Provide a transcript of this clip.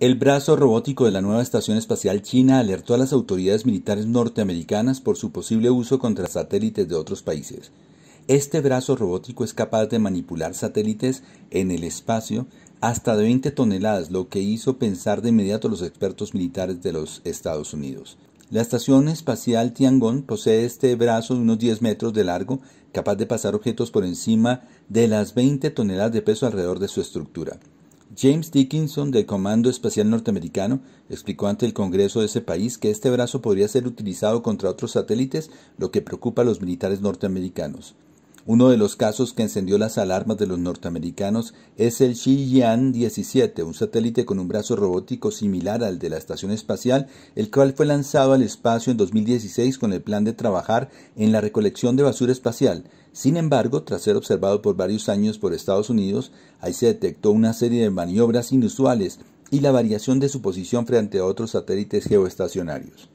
El brazo robótico de la nueva estación espacial china alertó a las autoridades militares norteamericanas por su posible uso contra satélites de otros países. Este brazo robótico es capaz de manipular satélites en el espacio hasta de 20 toneladas, lo que hizo pensar de inmediato a los expertos militares de los Estados Unidos. La estación espacial Tiangong posee este brazo de unos 10 metros de largo, capaz de pasar objetos por encima de las 20 toneladas de peso alrededor de su estructura. James Dickinson, del Comando Espacial Norteamericano, explicó ante el Congreso de ese país que este brazo podría ser utilizado contra otros satélites, lo que preocupa a los militares norteamericanos. Uno de los casos que encendió las alarmas de los norteamericanos es el Xi'an 17, un satélite con un brazo robótico similar al de la estación espacial, el cual fue lanzado al espacio en 2016 con el plan de trabajar en la recolección de basura espacial. Sin embargo, tras ser observado por varios años por Estados Unidos, ahí se detectó una serie de maniobras inusuales y la variación de su posición frente a otros satélites geoestacionarios.